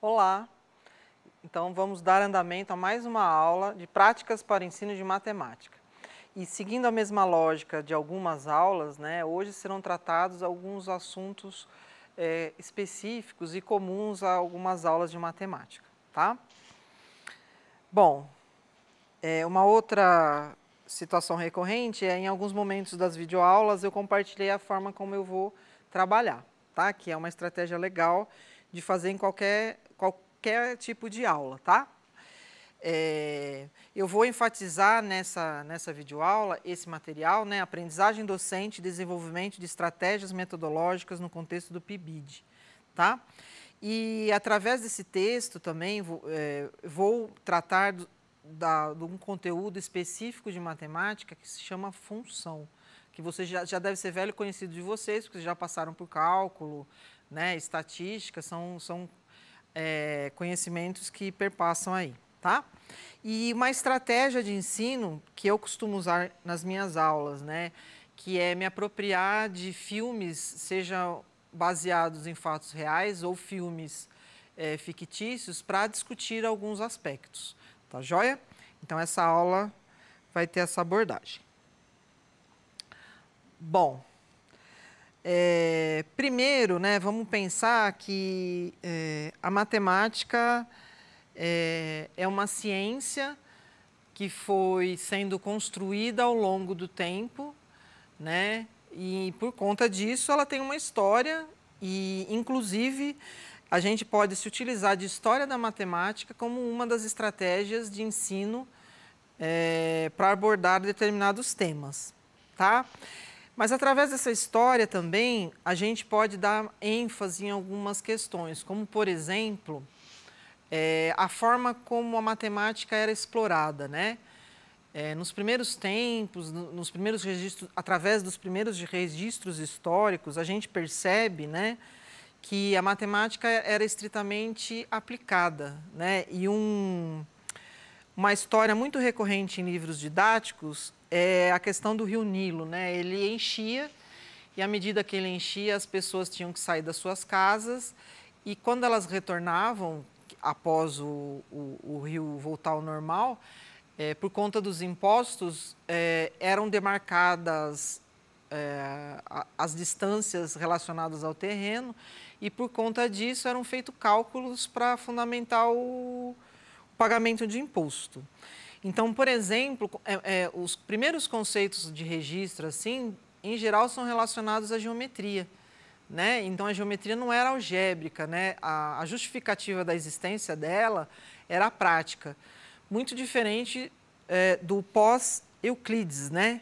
Olá! Então vamos dar andamento a mais uma aula de práticas para ensino de matemática. E seguindo a mesma lógica de algumas aulas, né, hoje serão tratados alguns assuntos é, específicos e comuns a algumas aulas de matemática, tá? Bom, é, uma outra situação recorrente é em alguns momentos das videoaulas eu compartilhei a forma como eu vou trabalhar, tá? Que é uma estratégia legal de fazer em qualquer, qualquer tipo de aula, tá? É, eu vou enfatizar nessa, nessa videoaula esse material, né, aprendizagem docente e desenvolvimento de estratégias metodológicas no contexto do PIBID, tá? E através desse texto também vou, é, vou tratar da, de um conteúdo específico de matemática que se chama função, que você já, já deve ser velho conhecido de vocês, porque já passaram por cálculo, né, estatística, são, são é, conhecimentos que perpassam aí, tá? E uma estratégia de ensino que eu costumo usar nas minhas aulas, né, que é me apropriar de filmes, seja baseados em fatos reais ou filmes é, fictícios, para discutir alguns aspectos. Tá joia? Então, essa aula vai ter essa abordagem. Bom, é, primeiro, né, vamos pensar que é, a matemática é, é uma ciência que foi sendo construída ao longo do tempo, né? E por conta disso, ela tem uma história e, inclusive, a gente pode se utilizar de história da matemática como uma das estratégias de ensino é, para abordar determinados temas, tá? Mas através dessa história também a gente pode dar ênfase em algumas questões, como por exemplo é, a forma como a matemática era explorada, né? É, nos primeiros tempos, no, nos primeiros registros, através dos primeiros registros históricos, a gente percebe, né? que a matemática era estritamente aplicada, né? E um, uma história muito recorrente em livros didáticos é a questão do rio Nilo, né? Ele enchia e à medida que ele enchia, as pessoas tinham que sair das suas casas e quando elas retornavam após o, o, o rio voltar ao normal, é, por conta dos impostos, é, eram demarcadas é, as distâncias relacionadas ao terreno e por conta disso eram feitos cálculos para fundamentar o, pagamento de imposto. Então, por exemplo, é, é, os primeiros conceitos de registro, assim, em geral, são relacionados à geometria. Né? Então, a geometria não era algébrica, né? a, a justificativa da existência dela era a prática. Muito diferente é, do pós-Euclides. Né?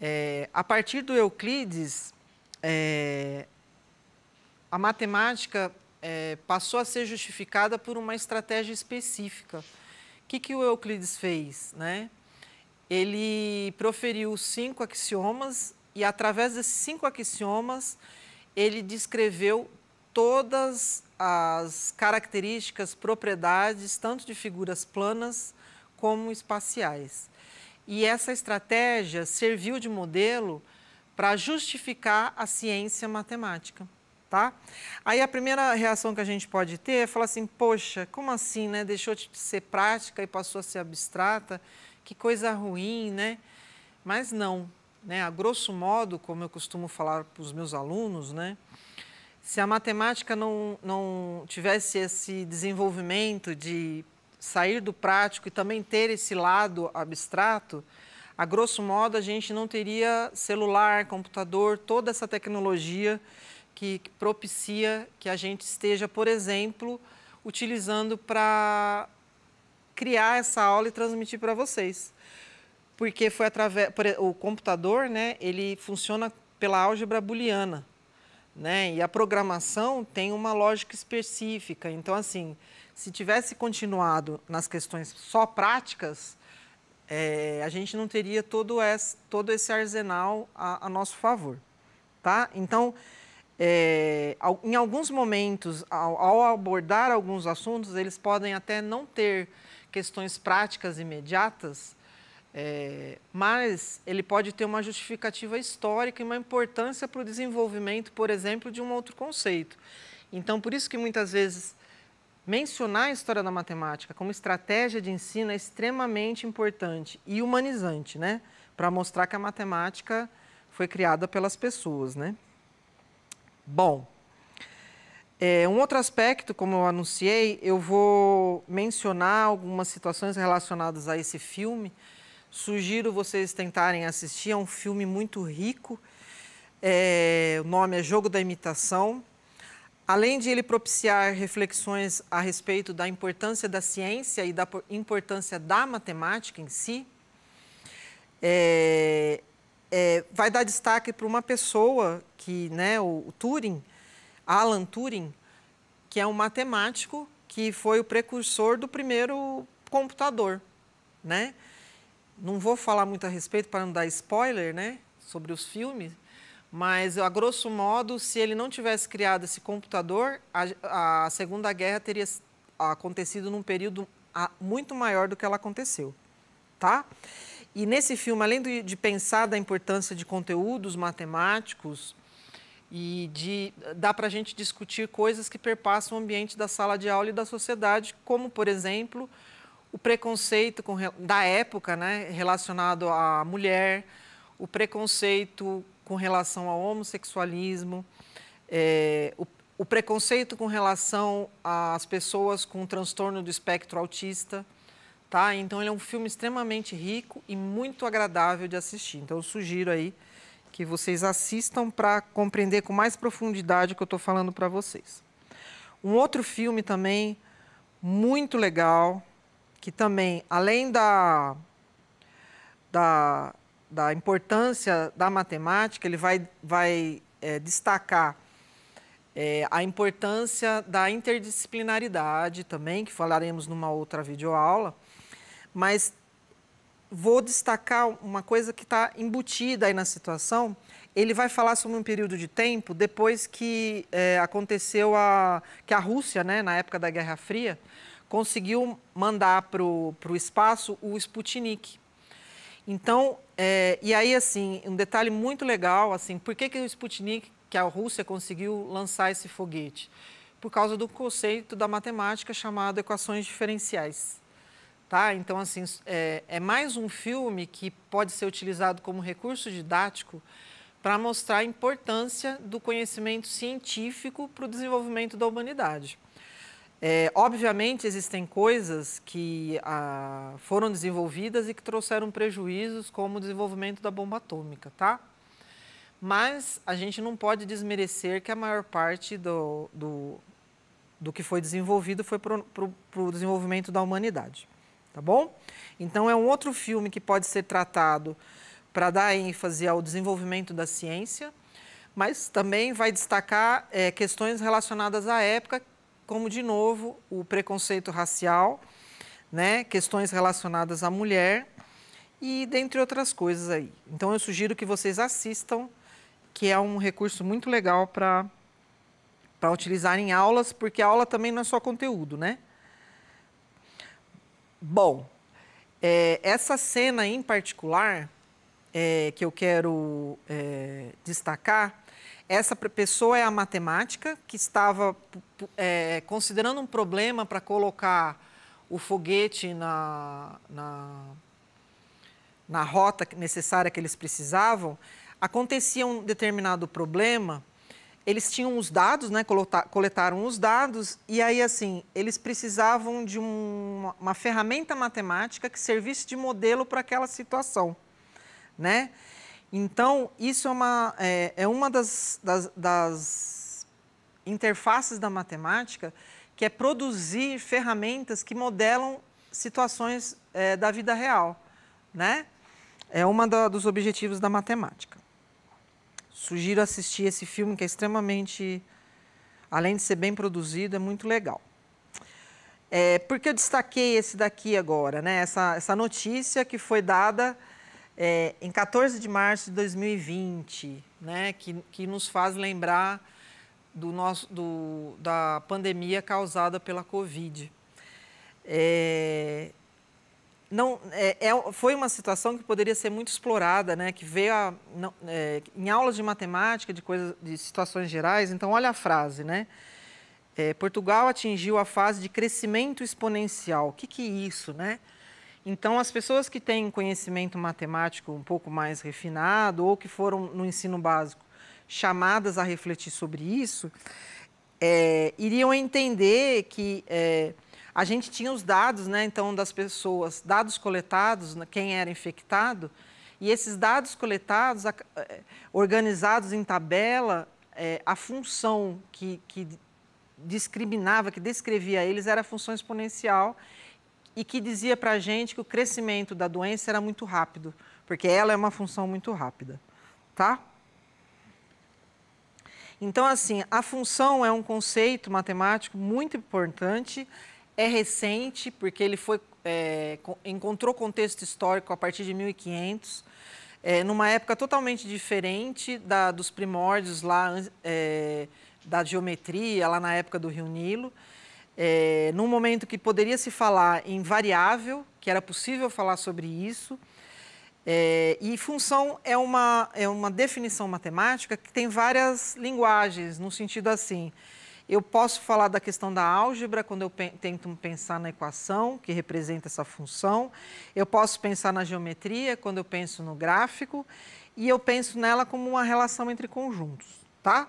É, a partir do Euclides, é, a matemática é, passou a ser justificada por uma estratégia específica. O que, que o Euclides fez? Né? Ele proferiu cinco axiomas e, através desses cinco axiomas, ele descreveu todas as características, propriedades, tanto de figuras planas como espaciais. E essa estratégia serviu de modelo para justificar a ciência matemática tá? Aí a primeira reação que a gente pode ter é falar assim, poxa, como assim, né? Deixou de ser prática e passou a ser abstrata, que coisa ruim, né? Mas não, né? A grosso modo, como eu costumo falar para os meus alunos, né? Se a matemática não, não tivesse esse desenvolvimento de sair do prático e também ter esse lado abstrato, a grosso modo a gente não teria celular, computador, toda essa tecnologia que, propicia que a gente esteja, por exemplo, utilizando para criar essa aula e transmitir para vocês. Porque foi através o computador, né, ele funciona pela álgebra booleana, né? E a programação tem uma lógica específica. Então assim, se tivesse continuado nas questões só práticas, é, a gente não teria todo esse, todo esse arsenal a, a nosso favor, tá? Então, é, em alguns momentos, ao, ao, abordar alguns assuntos, eles podem até não ter questões práticas imediatas, é, mas ele pode ter uma justificativa histórica e uma importância para o desenvolvimento, por exemplo, de um outro conceito. Então, por isso que muitas vezes mencionar a história da matemática como estratégia de ensino é extremamente importante e humanizante, né? Para mostrar que a matemática foi criada pelas pessoas, né? bom. É, um outro aspecto, como eu anunciei, eu vou mencionar algumas situações relacionadas a esse filme. Sugiro vocês tentarem assistir, é um filme muito rico. É, o nome é Jogo da Imitação. Além de ele propiciar reflexões a respeito da importância da ciência e da importância da matemática em si, é, é, vai dar destaque para uma pessoa que, né, o, o Turing, Alan Turing, que é um matemático que foi o precursor do primeiro computador, né? Não vou falar muito a respeito para não dar spoiler, né, sobre os filmes, mas a grosso modo, se ele não tivesse criado esse computador, a, a Segunda Guerra teria acontecido num período ah, muito maior do que ela aconteceu, tá? E nesse filme, além de pensar da importância de conteúdos matemáticos e de dá para a gente discutir coisas que perpassam o ambiente da sala de aula e da sociedade, como por exemplo o preconceito com, da época, né, relacionado à mulher, o preconceito com relação ao homossexualismo, é, o, o preconceito com relação às pessoas com transtorno do espectro autista tá? Então ele é um filme extremamente rico e muito agradável de assistir. Então eu sugiro aí que vocês assistam para compreender com mais profundidade o que eu estou falando para vocês. Um outro filme também muito legal, que também, além da, da, da importância da matemática, ele vai, vai é, destacar é, a importância da interdisciplinaridade também, que falaremos numa outra videoaula, mas vou destacar uma coisa que está embutida aí na situação. Ele vai falar sobre um período de tempo depois que é, aconteceu a, que a Rússia, né, na época da Guerra Fria, conseguiu mandar para o espaço o Sputnik. Então, é, e aí, assim, um detalhe muito legal, assim, por que, que o Sputnik que a Rússia conseguiu lançar esse foguete? Por causa do conceito da matemática chamado equações diferenciais. Tá? Então, assim, é, é mais um filme que pode ser utilizado como recurso didático para mostrar a importância do conhecimento científico para o desenvolvimento da humanidade. É, obviamente, existem coisas que ah, foram desenvolvidas e que trouxeram prejuízos, como o desenvolvimento da bomba atômica, tá? Mas a gente não pode desmerecer que a maior parte do, do, do que foi desenvolvido foi para o desenvolvimento da humanidade. Tá bom? Então, é um outro filme que pode ser tratado para dar ênfase ao desenvolvimento da ciência, mas também vai destacar é, questões relacionadas à época, como, de novo, o preconceito racial, né? questões relacionadas à mulher e dentre outras coisas aí. Então eu sugiro que vocês assistam que é um recurso muito legal para para utilizar em aulas, porque a aula também não é só conteúdo, né? Bom, é, essa cena em particular é, que eu quero é, destacar, essa pessoa é a matemática que estava é, considerando um problema para colocar o foguete na, na, na rota necessária que eles precisavam acontecia um determinado problema, eles tinham os dados, né, coletaram os dados, e aí, assim, eles precisavam de um, uma ferramenta matemática que servisse de modelo para aquela situação, né? Então, isso é uma, é, é uma das, das, das interfaces da matemática, que é produzir ferramentas que modelam situações é, da vida real, né? É um dos objetivos da matemática. Sugiro assistir esse filme que é extremamente, além de ser bem produzido, é muito legal. É, porque eu destaquei esse daqui agora, né? Essa, essa notícia que foi dada é, em 14 de março de 2020, né? Que, que nos faz lembrar do nosso, do, da pandemia causada pela Covid. É, não é, é, foi uma situação que poderia ser muito explorada, né? Que veio a, não, é, em aulas de matemática, de coisas, de situações gerais. Então, olha a frase, né? É, Portugal atingiu a fase de crescimento exponencial. O que que é isso, né? Então, as pessoas que têm conhecimento matemático um pouco mais refinado ou que foram no ensino básico chamadas a refletir sobre isso, é, iriam entender que é, a gente tinha os dados, né, então, das pessoas, dados coletados, né, quem era infectado, e esses dados coletados, eh, organizados em tabela, é, a função que, que discriminava, que descrevia eles, era a função exponencial e que dizia para a gente que o crescimento da doença era muito rápido, porque ela é uma função muito rápida, tá? Então, assim, a função é um conceito matemático muito importante, é recente, porque ele foi, é, encontrou contexto histórico a partir de 1500, é, numa época totalmente diferente da, dos primórdios lá, é, da geometria, lá na época do Rio Nilo. É, num momento que poderia se falar em variável, que era possível falar sobre isso. É, e função é uma, é uma definição matemática que tem várias linguagens, no sentido assim. Eu posso falar da questão da álgebra, quando eu tento pensar na equação, que representa essa função. Eu posso pensar na geometria, quando eu penso no gráfico. E eu penso nela como uma relação entre conjuntos, tá?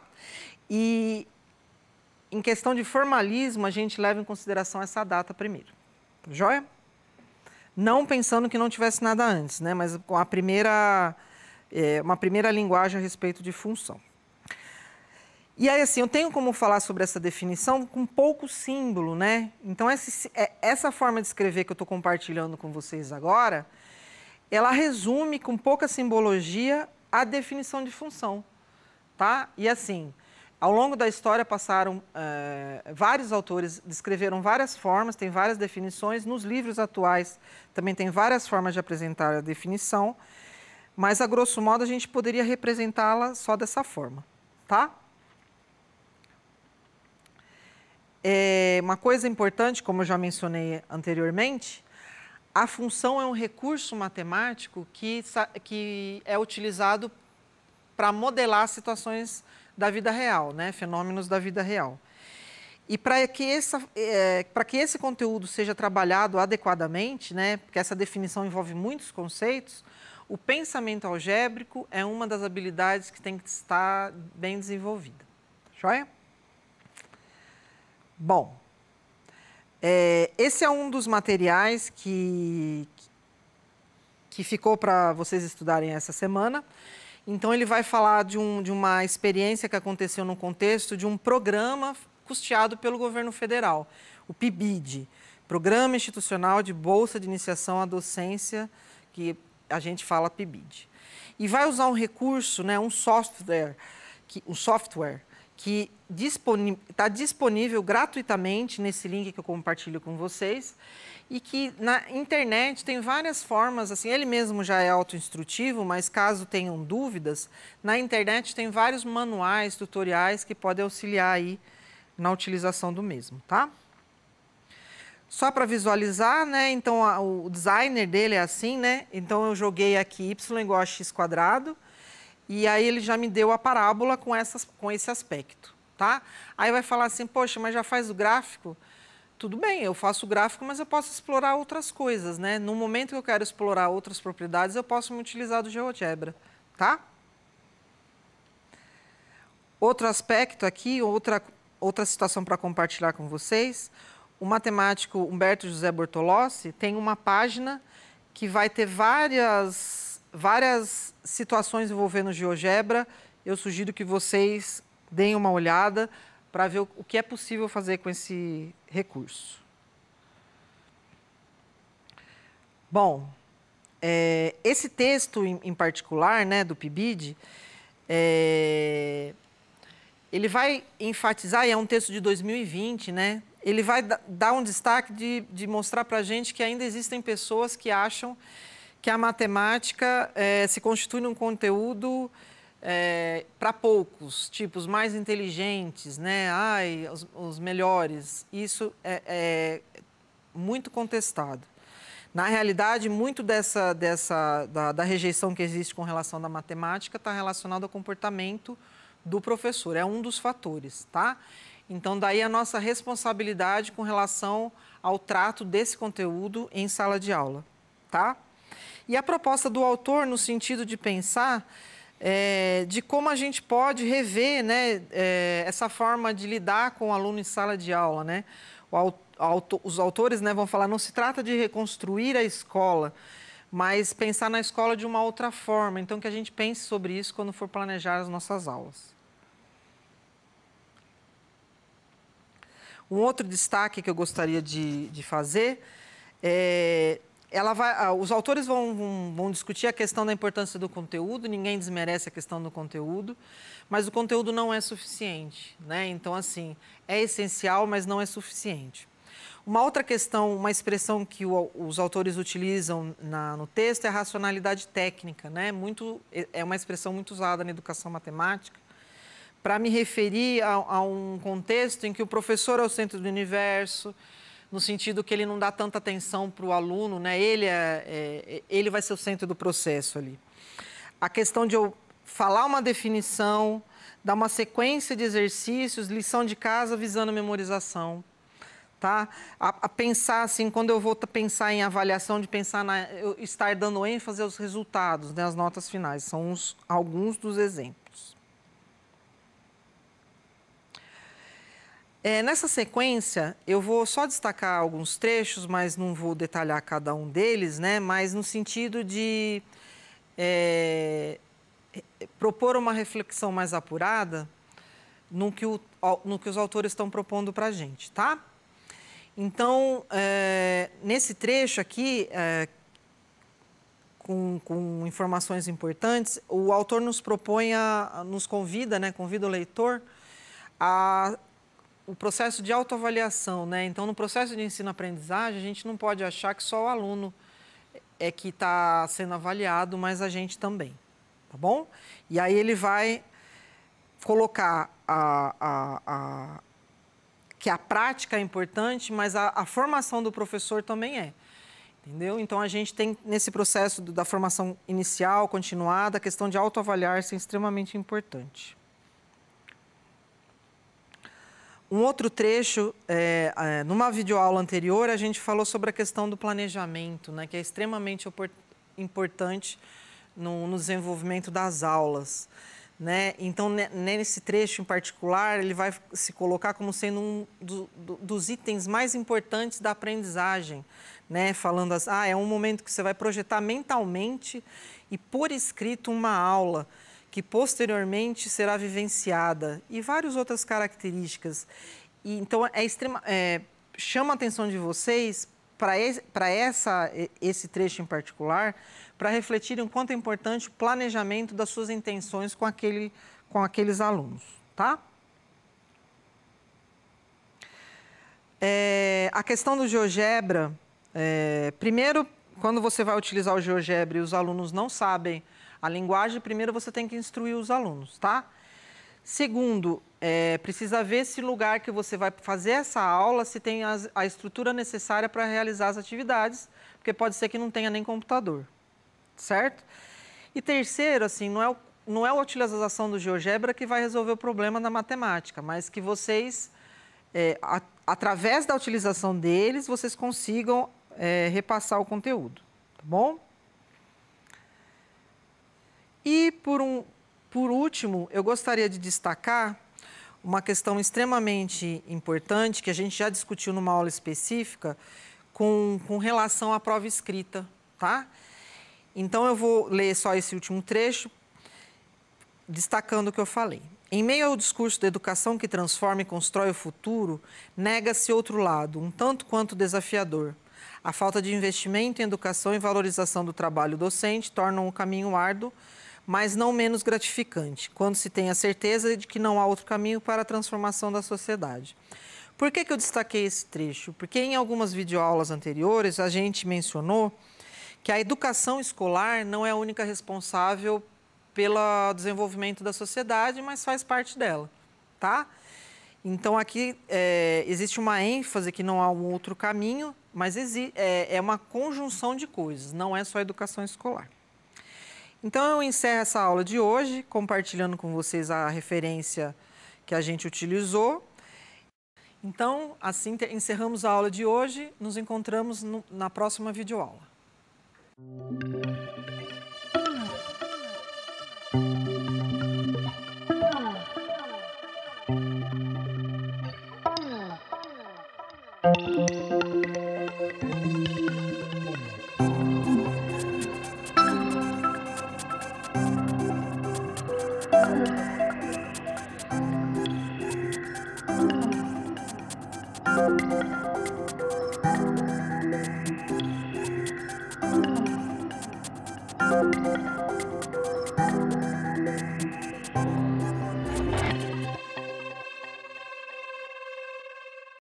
E em questão de formalismo, a gente leva em consideração essa data primeiro. Tá joia? Não pensando que não tivesse nada antes, né? Mas com a primeira, é, uma primeira linguagem a respeito de função. E aí, assim, eu tenho como falar sobre essa definição com pouco símbolo, né? Então, essa, é, essa forma de escrever que eu estou compartilhando com vocês agora, ela resume com pouca simbologia a definição de função, tá? E assim, ao longo da história passaram eh, vários autores, descreveram várias formas, tem várias definições. Nos livros atuais também tem várias formas de apresentar a definição, mas a grosso modo a gente poderia representá-la só dessa forma, tá? É uma coisa importante, como eu já mencionei anteriormente, a função é um recurso matemático que, que é utilizado para modelar situações da vida real, né? fenômenos da vida real. E para que, essa, é, que esse conteúdo seja trabalhado adequadamente, né? porque essa definição envolve muitos conceitos, o pensamento algébrico é uma das habilidades que tem que estar bem desenvolvida. Joia? Bom, é, esse é um dos materiais que, que ficou para vocês estudarem essa semana. Então, ele vai falar de, um, de uma experiência que aconteceu no contexto de um programa custeado pelo governo federal, o PIBID, Programa Institucional de Bolsa de Iniciação à Docência, que a gente fala PIBID. E vai usar um recurso, né, um software, que, um software que está disponível gratuitamente nesse link que eu compartilho com vocês e que na internet tem várias formas, assim, ele mesmo já é autoinstrutivo, mas caso tenham dúvidas, na internet tem vários manuais, tutoriais que podem auxiliar aí na utilização do mesmo, tá? Só para visualizar, né? Então a, o designer dele é assim, né? Então eu joguei aqui y igual a x quadrado e aí ele já me deu a parábola com, essas, com esse aspecto, tá? Aí vai falar assim, poxa, mas já faz o gráfico? Tudo bem, eu faço o gráfico, mas eu posso explorar outras coisas, né? No momento que eu quero explorar outras propriedades, eu posso me utilizar do GeoGebra, tá? Outro aspecto aqui, outra, outra situação para compartilhar com vocês, o matemático Humberto José Bortolossi tem uma página que vai ter várias várias situações envolvendo GeoGebra. Eu sugiro que vocês deem uma olhada para ver o que é possível fazer com esse recurso. Bom, é, esse texto em, em, particular, né, do PIBID, é, ele vai enfatizar, e é um texto de 2020, né, ele vai dar um destaque de, de mostrar para a gente que ainda existem pessoas que acham que a matemática é, se constitui num conteúdo é, eh, para poucos, tipos mais inteligentes, né? Ai, os, os melhores. Isso é, é, muito contestado. Na realidade, muito dessa, dessa da, da rejeição que existe com relação à matemática está relacionado ao comportamento do professor. É um dos fatores, tá? Então, daí a nossa responsabilidade com relação ao trato desse conteúdo em sala de aula, tá? E a proposta do autor, no sentido de pensar é, de como a gente pode rever né, é, essa forma de lidar com o aluno em sala de aula. Né? os autores né, vão falar, não se trata de reconstruir a escola, mas pensar na escola de uma outra forma. Então, que a gente pense sobre isso quando for planejar as nossas aulas. Um outro destaque que eu gostaria de, de fazer é ela vai, ah, os autores vão, vão, vão, discutir a questão da importância do conteúdo, ninguém desmerece a questão do conteúdo, mas o conteúdo não é suficiente. Né? Então, assim, é essencial, mas não é suficiente. Uma outra questão, uma expressão que o, os autores utilizam na, no texto é a racionalidade técnica. Né? Muito, é, é uma expressão muito usada na educação matemática para me referir a, a um contexto em que o professor é o centro do universo, no sentido que ele não dá tanta atenção para o aluno, né? Ele, é, é, ele vai ser o centro do processo ali. A questão de eu falar uma definição, dar uma sequência de exercícios, lição de casa visando memorização, tá? A, a, pensar assim, quando eu vou pensar em avaliação, de pensar na eu estar dando ênfase aos resultados, né, as notas finais, são uns, alguns dos exemplos. É, nessa sequência, eu vou só destacar alguns trechos, mas não vou detalhar cada um deles, né? Mas no sentido de é, propor uma reflexão mais apurada no que, o, no que os autores estão propondo para a gente, tá? Então, é, nesse trecho aqui, é, com, com, informações importantes, o autor nos propõe, a, nos convida, né? Convida o leitor a o processo de autoavaliação, né? Então, no processo de ensino-aprendizagem, a gente não pode achar que só o aluno é que está sendo avaliado, mas a gente também, tá bom? E aí ele vai colocar a, a, a que a prática é importante, mas a, a, formação do professor também é. Entendeu? Então, a gente tem nesse processo da formação inicial, continuada, a questão de autoavaliar-se é extremamente importante. Um outro trecho, é, é, numa videoaula anterior, a gente falou sobre a questão do planejamento, né, que é extremamente importante no, no desenvolvimento das aulas. Né? Então, nesse trecho em particular, ele vai se colocar como sendo um do, do, dos itens mais importantes da aprendizagem, né? falando assim, ah, é um momento que você vai projetar mentalmente e por escrito uma aula que posteriormente será vivenciada e várias outras características. E, então, é, extrema, é chama a atenção de vocês para esse, essa, esse trecho em particular, para refletirem o quanto é importante o planejamento das suas intenções com, aquele, com aqueles alunos, tá? É, a questão do GeoGebra, é, primeiro, quando você vai utilizar o GeoGebra e os alunos não sabem a linguagem, primeiro, você tem que instruir os alunos, tá? Segundo, é, precisa ver se lugar que você vai fazer essa aula se tem a, a estrutura necessária para realizar as atividades, porque pode ser que não tenha nem computador, certo? E terceiro, assim, não é, o, não é a utilização do GeoGebra que vai resolver o problema da matemática, mas que vocês, é, a, através da utilização deles, vocês consigam é, repassar o conteúdo, tá bom? E, por, um, por último, eu gostaria de destacar uma questão extremamente importante que a gente já discutiu numa aula específica com, com relação à prova escrita, tá? Então, eu vou ler só esse último trecho, destacando o que eu falei. Em meio ao discurso da educação que transforma e constrói o futuro, nega-se outro lado, um tanto quanto desafiador. A falta de investimento em educação e valorização do trabalho docente tornam o caminho árduo mas não menos gratificante, quando se tem a certeza de que não há outro caminho para a transformação da sociedade. Por que, que eu destaquei esse trecho? Porque em algumas videoaulas anteriores a gente mencionou que a educação escolar não é a única responsável pelo desenvolvimento da sociedade, mas faz parte dela, tá? Então aqui é, existe uma ênfase que não há um outro caminho, mas é, é uma conjunção de coisas, não é só a educação escolar. Então eu encerro essa aula de hoje compartilhando com vocês a referência que a gente utilizou. Então, assim encerramos a aula de hoje, nos encontramos no, na próxima videoaula.